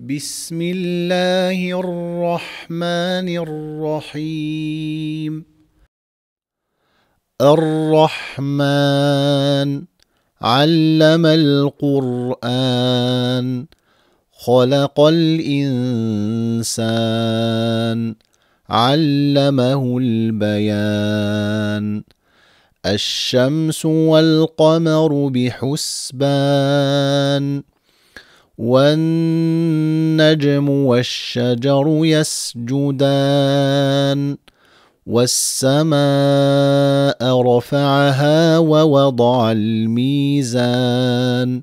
بسم الله الرحمن الرحيم الرحمن علم القرآن خلق الإنسان علمه البيان الشمس والقمر بحسبان والنجم والشجر يسجدان والسماء رفعها ووضع الميزان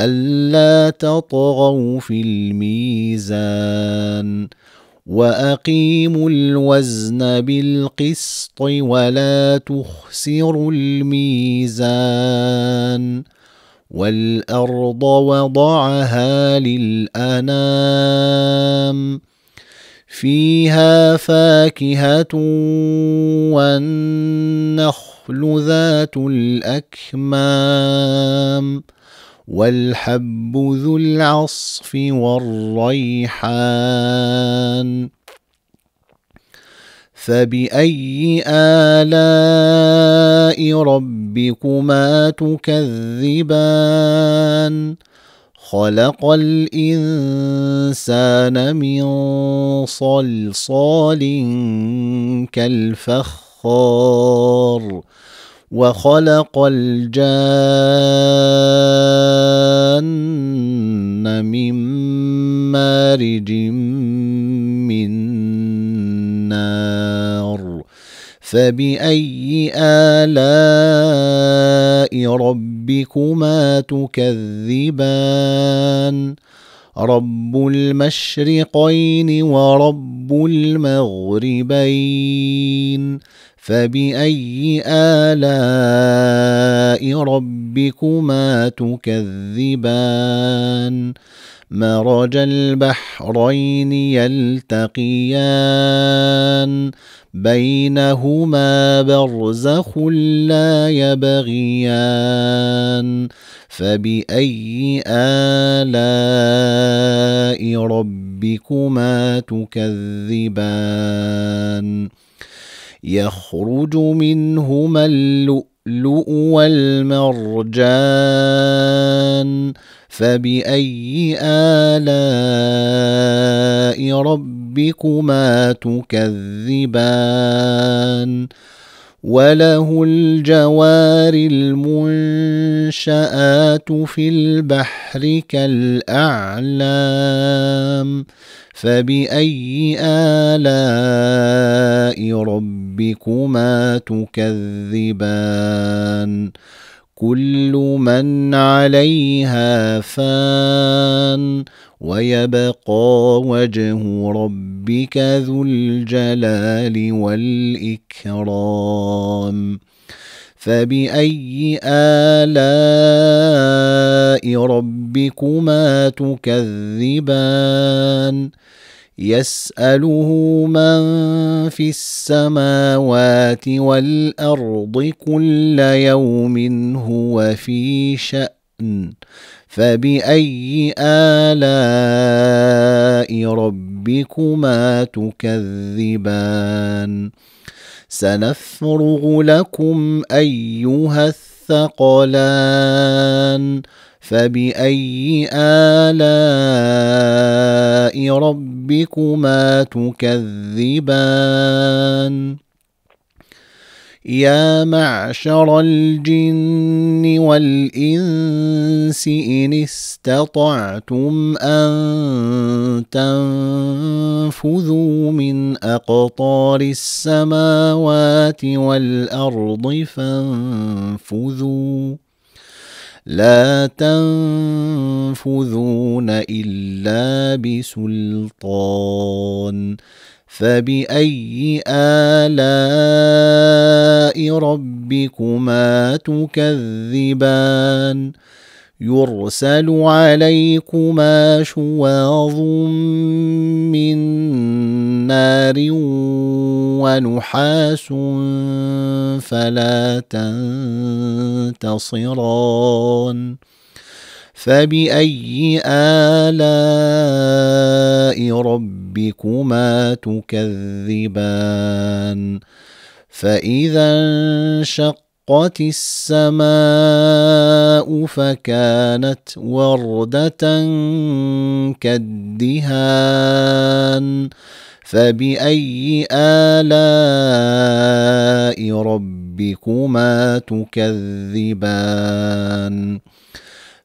الا تطغوا في الميزان واقيموا الوزن بالقسط ولا تخسروا الميزان والارض وضعها للانام فيها فاكهه والنخل ذات الاكمام والحب ذو العصف والريحان فبأي آلاء ربكما تكذبان خلق الإنسان من صلصال كالفخار وخلق الجان من مارج من فبأي آلاء ربكما تكذبان رب المشرقين ورب المغربين فباي الاء ربكما تكذبان مرج البحرين يلتقيان بينهما برزخ لا يبغيان فباي الاء ربكما تكذبان يخرج منهما اللؤلؤ والمرجان فباي الاء ربكما تكذبان وله الجوار المنشآت في البحر كالأعلام فبأي آلاء ربكما تكذبان كل من عليها فان ويبقى وجه ربك ذو الجلال والاكرام فباي الاء ربكما تكذبان يساله من في السماوات والارض كل يوم هو في شان فباي الاء ربكما تكذبان سنفرغ لكم ايها الثقلان فباي الاء ربكما ربكما تكذبان يا معشر الجن والإنس إن استطعتم أن تنفذوا من أقطار السماوات والأرض فانفذوا لا تنفذون الا بسلطان فباي الاء ربكما تكذبان يرسل عليكما شواظ من نار ونحاس فلا تنتصران فباي الاء ربكما تكذبان فاذا انشق انشقت السماء فكانت وردة كالدهان فبأي آلاء ربكما تكذبان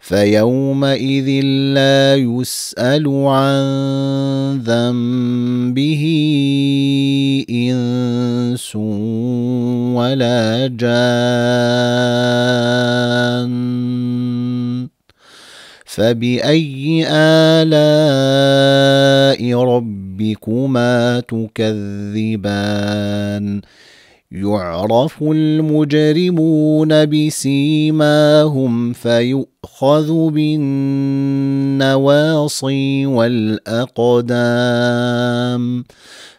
فيومئذ لا يسأل عن ذنبه إن انس ولا جان فباي الاء ربكما تكذبان يعرف المجرمون بسيماهم فيؤخذ بالنواصي والاقدام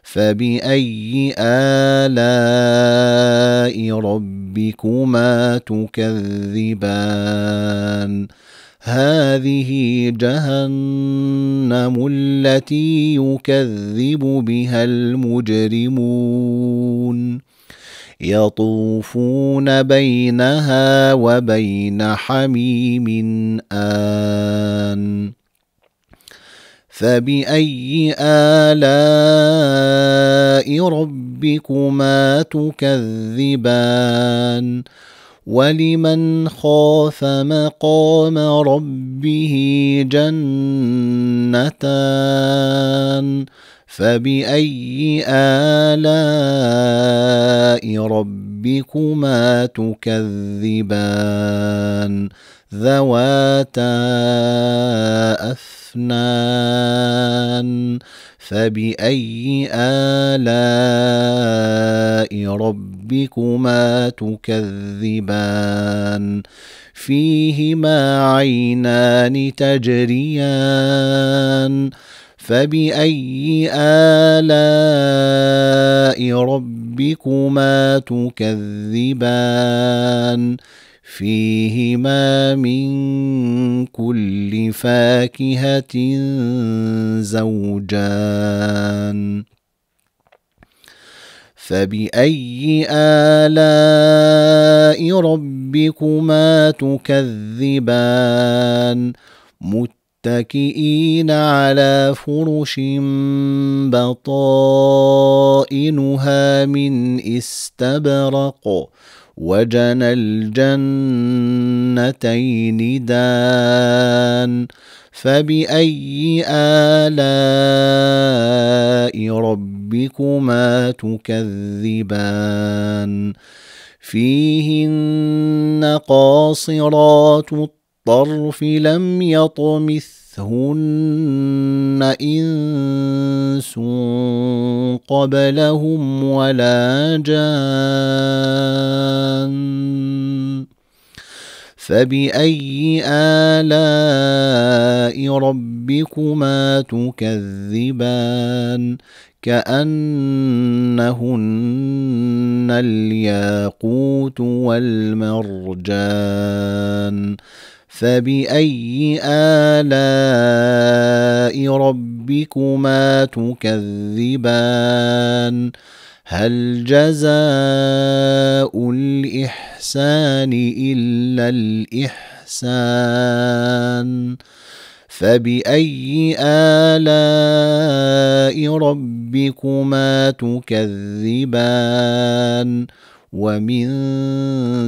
فباي الاء ربكما تكذبان هذه جهنم التي يكذب بها المجرمون يطوفون بينها وبين حميم آن فبأي آلاء ربكما تكذبان ولمن خاف مقام ربه جنتان فبأي آلاء ربكما تكذبان ذواتا أفنان فبأي آلاء ربكما تكذبان فيهما عينان تجريان فبأي آلاء ربكما تكذبان فيهما من كل فاكهة زوجان فبأي آلاء ربكما تكذبان مت متكئين على فرش بطائنها من استبرق وجنى الجنتين دان فباي الاء ربكما تكذبان فيهن قاصرات الطيب الطرف لم يطمثهن إنس قبلهم ولا جان فبأي آلاء ربكما تكذبان كأنهن الياقوت والمرجان فباي الاء ربكما تكذبان هل جزاء الاحسان الا الاحسان فباي الاء ربكما تكذبان ومن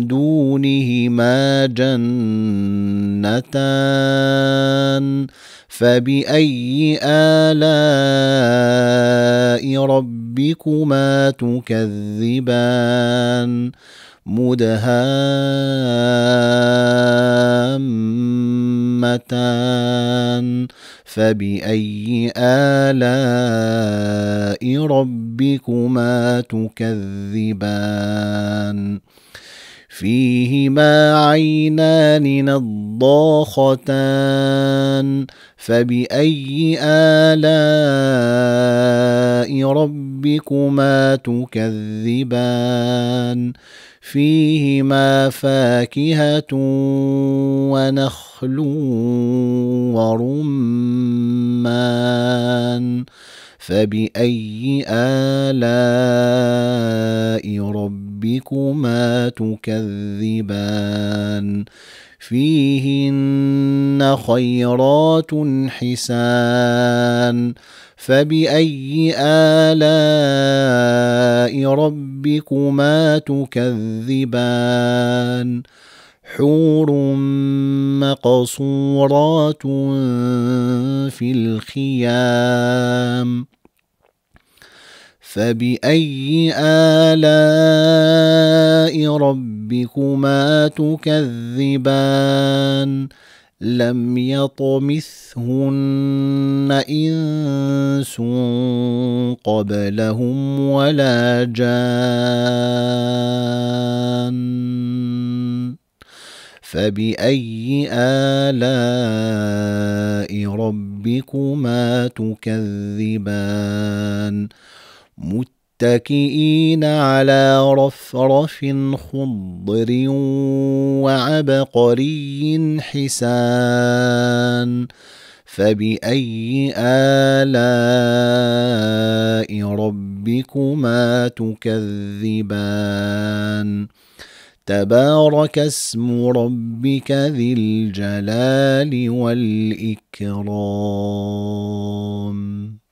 دونهما جنتان فباي الاء ربكما تكذبان مدهامتان فبأي آلاء ربكما تكذبان فيهما عينان نضاختان فبأي آلاء ربكما تكذبان فيهما فاكهة ونخل ورمان فبأي آلاء ربكما تكذبان فيهن خيرات حسان فباي الاء ربكما تكذبان حور مقصورات في الخيام فبأي آلاء ربكما تكذبان لم يطمثهن إنس قبلهم ولا جان فبأي آلاء ربكما تكذبان ؟ متكئين على رفرف خضر وعبقري حسان فباي الاء ربكما تكذبان تبارك اسم ربك ذي الجلال والاكرام